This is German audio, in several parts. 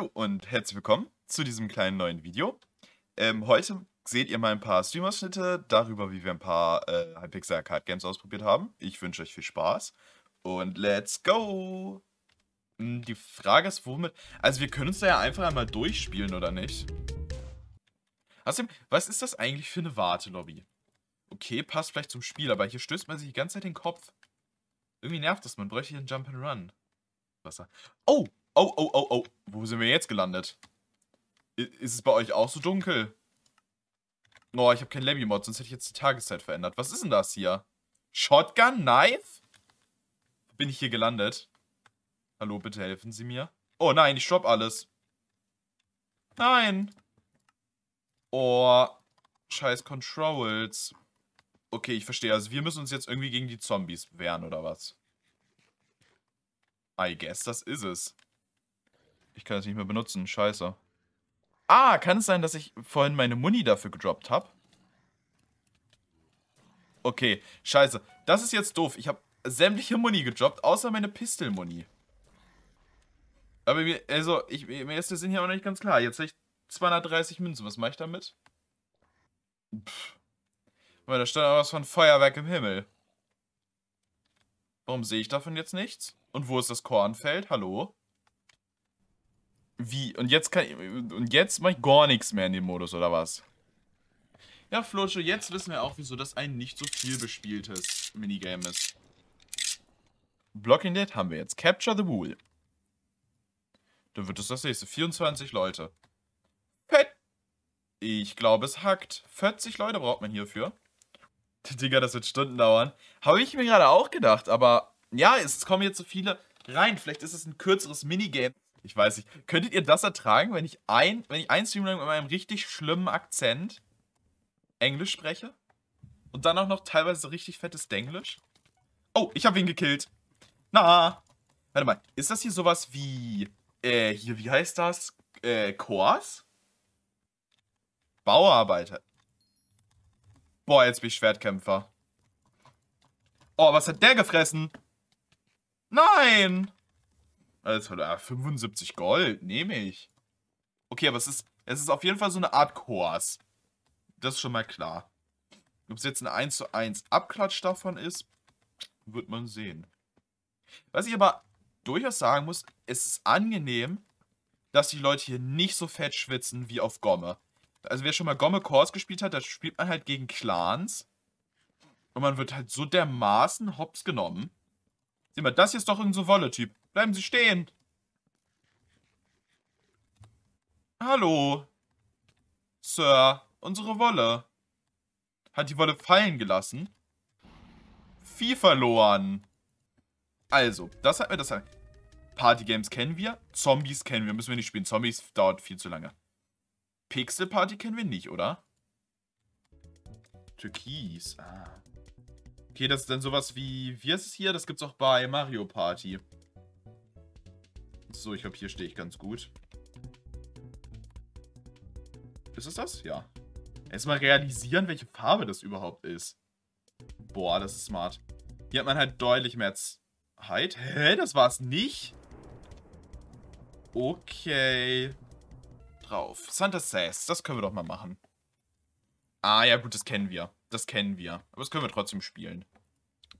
Hallo und herzlich willkommen zu diesem kleinen neuen Video. Ähm, heute seht ihr mal ein paar Stream-Ausschnitte darüber, wie wir ein paar äh, Hypixel Card Games ausprobiert haben. Ich wünsche euch viel Spaß und let's go! Hm, die Frage ist, womit... Also wir können uns da ja einfach einmal durchspielen, oder nicht? Außerdem, was ist das eigentlich für eine Wartelobby? Okay, passt vielleicht zum Spiel, aber hier stößt man sich die ganze Zeit den Kopf. Irgendwie nervt das, man bräuchte hier einen Jump Run. Wasser. Oh, Oh, oh, oh, oh. Wo sind wir jetzt gelandet? Ist es bei euch auch so dunkel? Oh, ich habe keinen Labby-Mod, sonst hätte ich jetzt die Tageszeit verändert. Was ist denn das hier? Shotgun? Knife? Bin ich hier gelandet? Hallo, bitte helfen Sie mir. Oh nein, ich stopp alles. Nein. Oh, scheiß Controls. Okay, ich verstehe. Also wir müssen uns jetzt irgendwie gegen die Zombies wehren, oder was? I guess, das ist es. Ich kann es nicht mehr benutzen. Scheiße. Ah, kann es sein, dass ich vorhin meine Muni dafür gedroppt habe? Okay, scheiße. Das ist jetzt doof. Ich habe sämtliche Muni gedroppt, außer meine Pistol-Muni. Aber mir, also, ich, mir ist der Sinn hier auch nicht ganz klar. Jetzt habe ich 230 Münzen. Was mache ich damit? Pff. Weil da stand auch was von Feuerwerk im Himmel. Warum sehe ich davon jetzt nichts? Und wo ist das Kornfeld? Hallo? Hallo? Wie? Und jetzt kann ich, und jetzt mache ich gar nichts mehr in dem Modus, oder was? Ja, Flutsche, jetzt wissen wir auch, wieso das ein nicht so viel bespieltes Minigame ist. Blocking Dead haben wir jetzt. Capture the Wool. Dann wird es das, das nächste. 24 Leute. Ich glaube, es hackt. 40 Leute braucht man hierfür. Digga, das wird Stunden dauern. Habe ich mir gerade auch gedacht, aber ja, es kommen jetzt so viele rein. Vielleicht ist es ein kürzeres Minigame. Ich weiß nicht. Könntet ihr das ertragen, wenn ich ein, wenn ich ein Stream lang mit meinem richtig schlimmen Akzent Englisch spreche? Und dann auch noch teilweise richtig fettes Denglisch? Oh, ich habe ihn gekillt. Na. Warte mal, ist das hier sowas wie. Äh, hier, wie heißt das? Äh, Kors? Bauarbeiter. Boah, jetzt bin ich Schwertkämpfer. Oh, was hat der gefressen? Nein! Nein! Also, 75 Gold, nehme ich. Okay, aber es ist, es ist auf jeden Fall so eine Art Koas. Das ist schon mal klar. Ob es jetzt ein 1 zu 1 Abklatsch davon ist, wird man sehen. Was ich aber durchaus sagen muss, es ist angenehm, dass die Leute hier nicht so fett schwitzen wie auf Gomme. Also wer schon mal Gomme Kors gespielt hat, da spielt man halt gegen Clans. Und man wird halt so dermaßen hops genommen. Sieh mal, das hier ist doch irgendein so Wolle-Typ. Bleiben Sie stehen. Hallo. Sir, unsere Wolle. Hat die Wolle fallen gelassen? Viel verloren. Also, das hat mir das... Partygames kennen wir. Zombies kennen wir. Müssen wir nicht spielen. Zombies dauert viel zu lange. Pixel Party kennen wir nicht, oder? Türkis. Ah. Okay, das ist dann sowas wie... Wie ist es hier? Das gibt's auch bei Mario Party. So, ich glaube, hier stehe ich ganz gut. Ist es das? Ja. Erstmal realisieren, welche Farbe das überhaupt ist. Boah, das ist smart. Hier hat man halt deutlich mehr Zeit. Hä, das war's nicht? Okay. Drauf. Santa Sass, das können wir doch mal machen. Ah, ja gut, das kennen wir. Das kennen wir. Aber das können wir trotzdem spielen.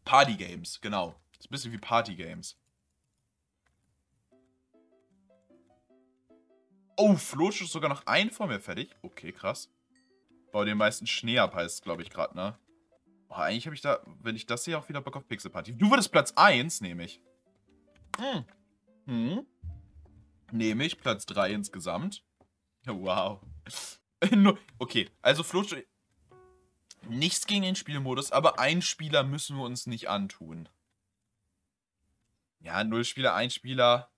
Party Games, genau. Das ist ein bisschen wie Party Games. Oh, Flotsch ist sogar noch ein vor mir fertig. Okay, krass. Bau den meisten Schnee ab, heißt es, glaube ich, gerade, ne? Boah, eigentlich habe ich da, wenn ich das sehe, auch wieder Bock auf Pixelparty. Du würdest Platz 1, nehme ich. Hm. Hm. Nehme ich Platz 3 insgesamt. Wow. okay, also Flutsch. Nichts gegen den Spielmodus, aber ein Spieler müssen wir uns nicht antun. Ja, null Spieler, ein Spieler.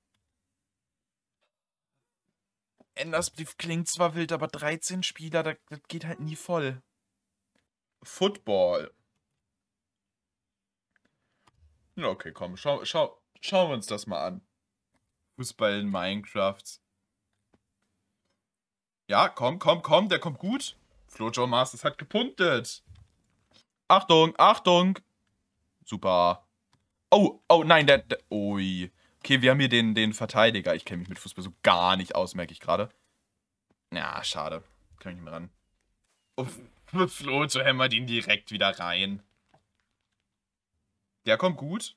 Endersbrief klingt zwar wild, aber 13 Spieler, das, das geht halt nie voll. Football. okay, komm, schau, schau, schauen wir uns das mal an. Fußball in Minecraft. Ja, komm, komm, komm, der kommt gut. Flojo Masters hat gepunktet. Achtung, Achtung. Super. Oh, oh nein, der, der ui. Okay, wir haben hier den, den Verteidiger. Ich kenne mich mit Fußball so gar nicht aus, merke ich gerade. Ja, schade. Kann ich nicht mehr ran. Uff, Flo so hämmert ihn direkt wieder rein. Der kommt gut.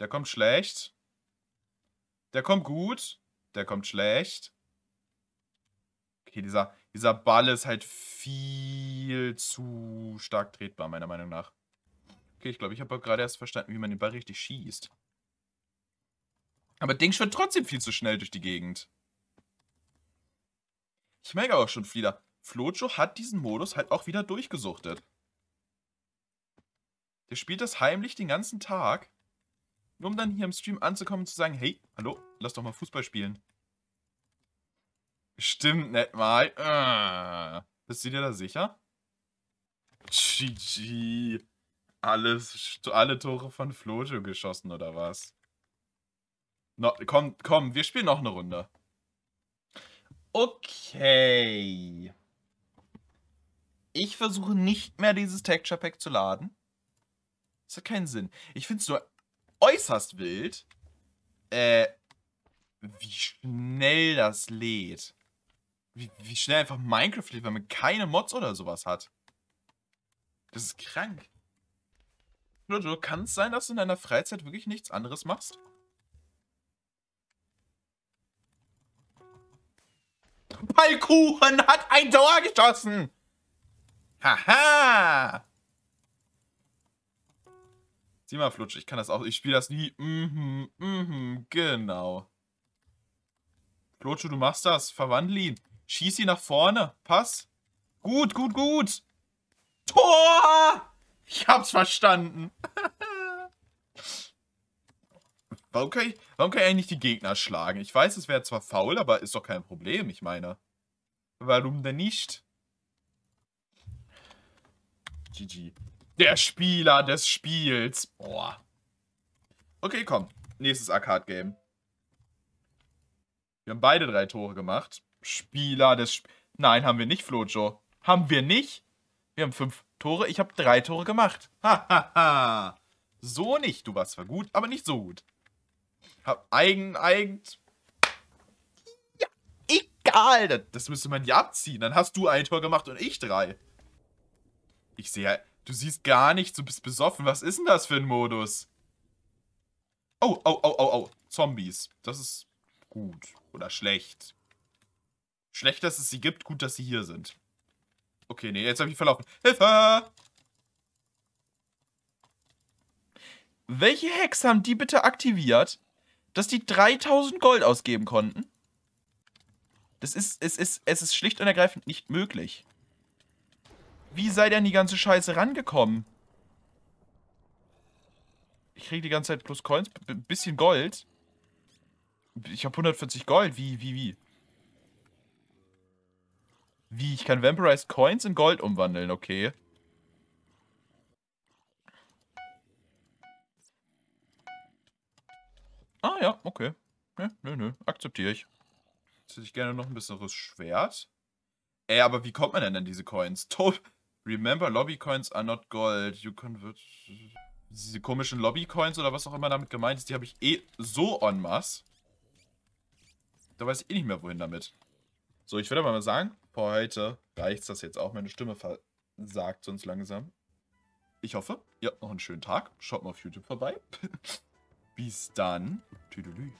Der kommt schlecht. Der kommt gut. Der kommt schlecht. Okay, dieser, dieser Ball ist halt viel zu stark tretbar, meiner Meinung nach. Okay, ich glaube, ich habe gerade erst verstanden, wie man den Ball richtig schießt. Aber Ding schwirrt trotzdem viel zu schnell durch die Gegend. Ich merke auch schon, Flieder. Flojo hat diesen Modus halt auch wieder durchgesuchtet. Der spielt das heimlich den ganzen Tag. Nur um dann hier im Stream anzukommen und zu sagen, hey, hallo, lass doch mal Fußball spielen. Stimmt nicht mal. Äh, bist du dir da sicher? GG. Alles, alle Tore von Flojo geschossen, oder was? No, komm, komm, wir spielen noch eine Runde. Okay. Ich versuche nicht mehr dieses Texture Pack zu laden. Das hat keinen Sinn. Ich finde es nur äußerst wild, äh, wie schnell das lädt. Wie, wie schnell einfach Minecraft lädt, wenn man keine Mods oder sowas hat. Das ist krank. du kann es sein, dass du in deiner Freizeit wirklich nichts anderes machst? Palkuchen hat ein Tor geschossen. Haha. Sieh mal, Flutsch, ich kann das auch. Ich spiele das nie. Mhm, mhm, genau. Flutsch, du machst das. Verwandle ihn. Schieß ihn nach vorne. Pass. Gut, gut, gut. Tor! Ich hab's verstanden. Warum kann, ich, warum kann ich eigentlich die Gegner schlagen? Ich weiß, es wäre zwar faul, aber ist doch kein Problem, ich meine. Warum denn nicht? GG. Der Spieler des Spiels. Boah. Okay, komm. Nächstes Arcade-Game. Wir haben beide drei Tore gemacht. Spieler des... Spiels. Nein, haben wir nicht, Flojo. Haben wir nicht? Wir haben fünf Tore. Ich habe drei Tore gemacht. Hahaha. Ha, ha. So nicht. Du warst zwar gut, aber nicht so gut. Hab eigen, eigen. Ja, egal. Das, das müsste man ja abziehen. Dann hast du ein Tor gemacht und ich drei. Ich sehe, du siehst gar nichts, du bist besoffen. Was ist denn das für ein Modus? Oh, oh, oh, oh, oh. Zombies. Das ist gut oder schlecht. Schlecht, dass es sie gibt, gut, dass sie hier sind. Okay, nee, jetzt habe ich verlaufen. Hilfe! Welche Hacks haben die bitte aktiviert? dass die 3000 Gold ausgeben konnten. Das ist, es ist, es ist schlicht und ergreifend nicht möglich. Wie sei denn die ganze Scheiße rangekommen? Ich kriege die ganze Zeit plus Coins, bisschen Gold. Ich habe 140 Gold. Wie, wie, wie? Wie, ich kann Vampirized Coins in Gold umwandeln, okay. Ah ja, okay. Nö, nö, nö. Akzeptiere ich. Jetzt hätte ich gerne noch ein besseres Schwert. Ey, aber wie kommt man denn an diese Coins? Toll. Remember, Lobby Coins are not gold. You convert. Diese komischen Lobby Coins oder was auch immer damit gemeint ist, die habe ich eh so en masse. Da weiß ich eh nicht mehr, wohin damit. So, ich würde aber mal sagen, für heute reicht das jetzt auch. Meine Stimme versagt sonst langsam. Ich hoffe, ihr habt noch einen schönen Tag. Schaut mal auf YouTube vorbei. Bis dann. Tüdelü.